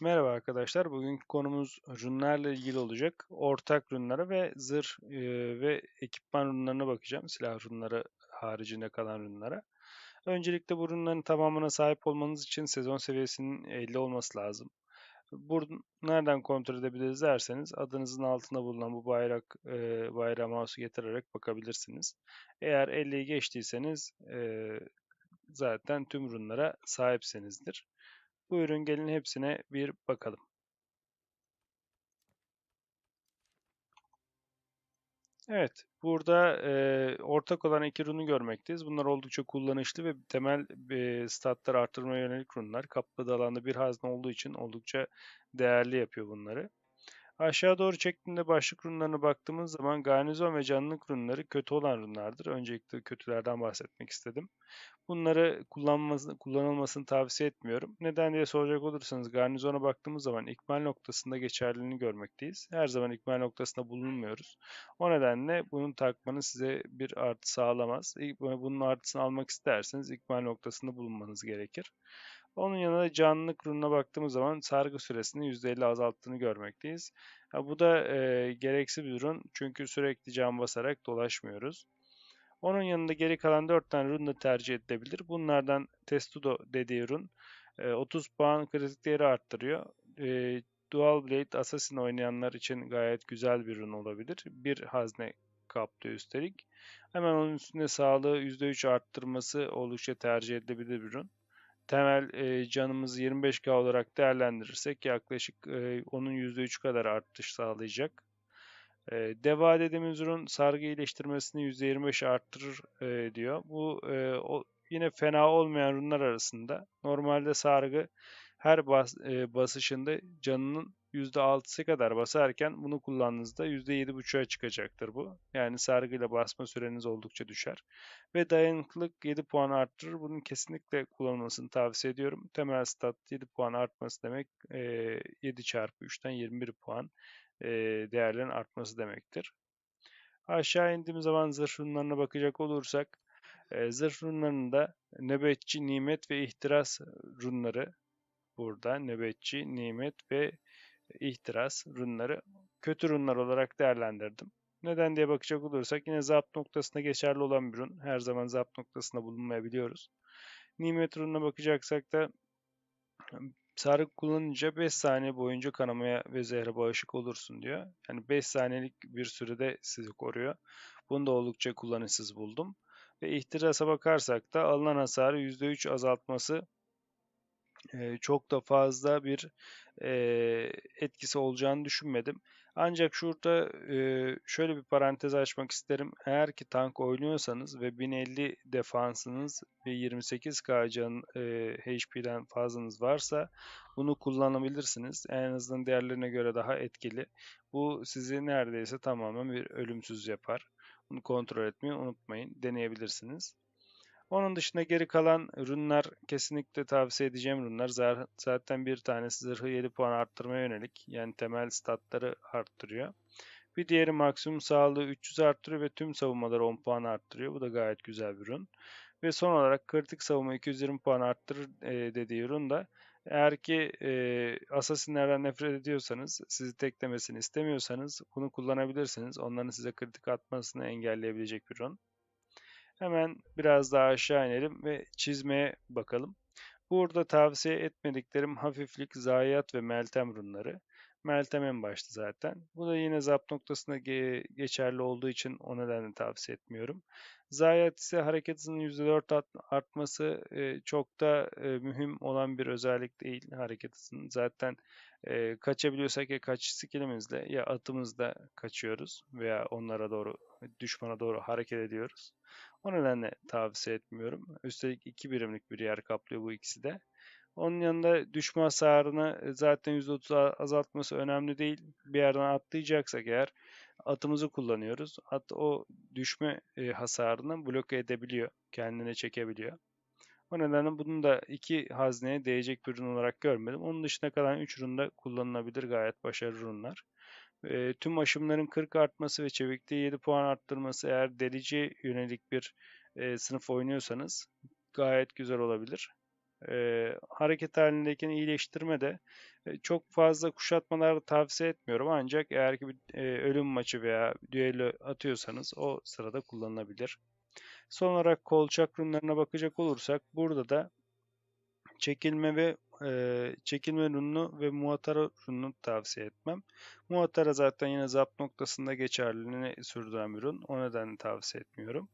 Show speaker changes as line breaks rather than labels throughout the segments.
Merhaba arkadaşlar. Bugünkü konumuz rünlerle ilgili olacak. Ortak rünlere ve zırh e, ve ekipman rünlerine bakacağım. Silah rünleri haricinde kalan rünlere. Öncelikle bu rünlerin tamamına sahip olmanız için sezon seviyesinin 50 olması lazım. Bunu nereden kontrol edebiliriz derseniz adınızın altında bulunan bu bayrak e, bayrağı mouse'u getirerek bakabilirsiniz. Eğer 50'yi geçtiyseniz e, zaten tüm rünlere sahipsenizdir. Buyurun gelin hepsine bir bakalım. Evet, burada e, ortak olan iki runu görmekteyiz. Bunlar oldukça kullanışlı ve temel e, statları artırmaya yönelik runlar. Kaplı alanda bir hazne olduğu için oldukça değerli yapıyor bunları. Aşağı doğru çektiğinde başlık runlarına baktığımız zaman garnizon ve canlılık runları kötü olan runlardır. Öncelikle kötülerden bahsetmek istedim. Bunları kullanılmasını, kullanılmasını tavsiye etmiyorum. Neden diye soracak olursanız garnizona baktığımız zaman ikmal noktasında geçerliliğini görmekteyiz. Her zaman ikmal noktasında bulunmuyoruz. O nedenle bunun takmanın size bir artı sağlamaz. Bunun artısını almak isterseniz ikmal noktasında bulunmanız gerekir. Onun yanında canlılık rununa baktığımız zaman sargı süresini %50 azalttığını görmekteyiz. Ya bu da e, gereksiz bir run çünkü sürekli can basarak dolaşmıyoruz. Onun yanında geri kalan 4 tane run da tercih edilebilir. Bunlardan Testudo dediği run e, 30 puan kritik değeri arttırıyor. E, Dual Blade Assassin oynayanlar için gayet güzel bir run olabilir. Bir hazne kaplıyor üstelik. Hemen onun üstünde sağlığı %3 arttırması oldukça tercih edilebilir bir run temel e, canımızı 25K olarak değerlendirirsek yaklaşık e, onun %3 kadar artış sağlayacak. E, deva dediğimiz ürün sargı iyileştirmesini %25 arttırır e, diyor. Bu e, o, yine fena olmayan ürünler arasında. Normalde sargı her bas, e, basışında canının %6'sı kadar basarken bunu kullandığınızda %7.5'a çıkacaktır bu. Yani sargıyla basma süreniz oldukça düşer. Ve dayanıklılık 7 puan arttırır. Bunun kesinlikle kullanılmasını tavsiye ediyorum. Temel stat 7 puan artması demek 7 e, çarpı 3'ten 21 puan e, değerlerin artması demektir. Aşağı indiğimiz zaman zırh runlarına bakacak olursak e, zırh runlarında nöbetçi, nimet ve ihtiras runları burada nöbetçi, nimet ve ihtiras runları kötü runlar olarak değerlendirdim. Neden diye bakacak olursak yine zapt noktasında geçerli olan bir run. Her zaman zapt noktasında bulunmayabiliyoruz. Nimet rununa bakacaksak da sarık kullanınca 5 saniye boyunca kanamaya ve zehre bağışık olursun diyor. Yani 5 saniyelik bir sürede sizi koruyor. Bunu da oldukça kullanışsız buldum. Ve ihtirasa bakarsak da alınan hasarı %3 azaltması çok da fazla bir e, etkisi olacağını düşünmedim. Ancak şurada e, şöyle bir parantez açmak isterim. Eğer ki tank oynuyorsanız ve 1050 defansınız ve 28k can e, HP'den fazlanız varsa bunu kullanabilirsiniz. En azından değerlerine göre daha etkili. Bu sizi neredeyse tamamen bir ölümsüz yapar. Bunu kontrol etmeyi unutmayın. Deneyebilirsiniz. Onun dışında geri kalan ürünler kesinlikle tavsiye edeceğim ürünler. Zaten bir tanesi zırhı 7 puan arttırmaya yönelik. Yani temel statları arttırıyor. Bir diğeri maksimum sağlığı 300 arttırıyor ve tüm savunmaları 10 puan arttırıyor. Bu da gayet güzel bir ürün. Ve son olarak kritik savunma 220 puan arttırır e, dediği ürün de eğer ki e, asasinlerden nefret ediyorsanız, sizi teklemesini istemiyorsanız bunu kullanabilirsiniz. Onların size kritik atmasını engelleyebilecek bir ürün. Hemen biraz daha aşağı inelim ve çizmeye bakalım. Burada tavsiye etmediklerim hafiflik, zayiat ve meltem runları. Meltem en başta zaten. Bu da yine zapt noktasında geçerli olduğu için o nedenle tavsiye etmiyorum. Zayiat ise hareket hızının %4 artması e, çok da e, mühim olan bir özellik değil hareket hızının. Zaten e, kaçabiliyorsak ya kaçış skillimizle ya atımızla kaçıyoruz veya onlara doğru düşmana doğru hareket ediyoruz. O nedenle tavsiye etmiyorum. Üstelik iki birimlik bir yer kaplıyor bu ikisi de. Onun yanında düşme hasarını e, zaten %30 azaltması önemli değil. Bir yerden atlayacaksak eğer atımızı kullanıyoruz. At o düşme e, hasarını bloke edebiliyor. Kendine çekebiliyor. O nedenle bunu da iki hazneye değecek bir ürün olarak görmedim. Onun dışında kalan üç ürün de kullanılabilir gayet başarılı ürünler. E, tüm aşımların 40 artması ve çevikliği 7 puan arttırması eğer derece yönelik bir e, sınıf oynuyorsanız gayet güzel olabilir. E, hareket halindeki iyileştirme de e, çok fazla kuşatmalar tavsiye etmiyorum. Ancak eğer ki bir e, ölüm maçı veya düello atıyorsanız o sırada kullanılabilir. Son olarak kolçak rünlerine bakacak olursak burada da çekilme ve e, çekilme rununu ve muhatara rununu tavsiye etmem. Muhatara zaten yine zapt noktasında geçerliliğini sürdüren bir run. O nedenle tavsiye etmiyorum.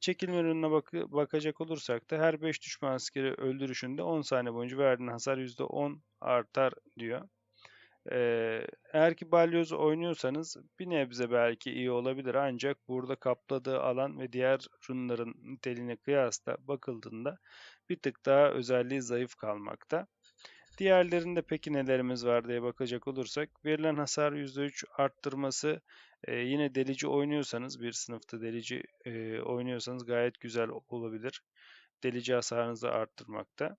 Çekilme rununa bak bakacak olursak da her 5 düşman askeri öldürüşünde 10 saniye boyunca verdiğin hasar %10 artar diyor. Ee, eğer ki balyozu oynuyorsanız bir nebze belki iyi olabilir ancak burada kapladığı alan ve diğer runların niteliğine kıyasla bakıldığında bir tık daha özelliği zayıf kalmakta. Diğerlerinde peki nelerimiz var diye bakacak olursak verilen hasar %3 arttırması e, yine delici oynuyorsanız bir sınıfta delici e, oynuyorsanız gayet güzel olabilir. Delici hasarınızı arttırmakta.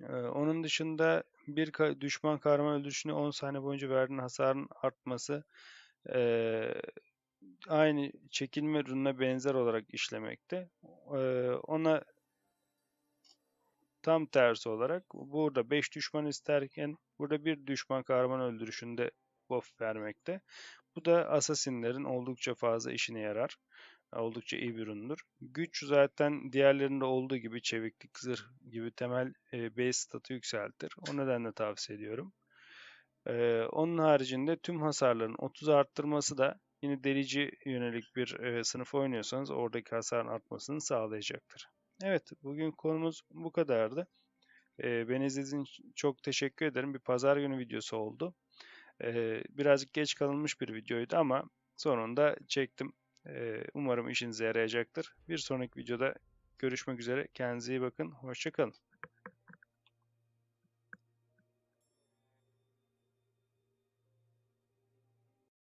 E, onun dışında bir ka düşman kahraman öldürüşüne 10 saniye boyunca verdiğin hasarın artması e, aynı çekilme rününe benzer olarak işlemekte. E, ona Tam tersi olarak burada 5 düşman isterken burada bir düşman kahraman öldürüşünde buff vermekte. Bu da asasinlerin oldukça fazla işine yarar. Oldukça iyi bir üründür. Güç zaten diğerlerinde olduğu gibi çeviklik, zırh gibi temel e, base statı yükseltir. O nedenle tavsiye ediyorum. Ee, onun haricinde tüm hasarların 30 arttırması da yine delici yönelik bir e, sınıf oynuyorsanız oradaki hasarın artmasını sağlayacaktır. Evet, bugün konumuz bu kadardı. E, beni izlediğiniz için çok teşekkür ederim. Bir pazar günü videosu oldu. E, birazcık geç kalınmış bir videoydu ama sonunda çektim. E, umarım işinize yarayacaktır. Bir sonraki videoda görüşmek üzere. Kendinize iyi bakın. Hoşçakalın.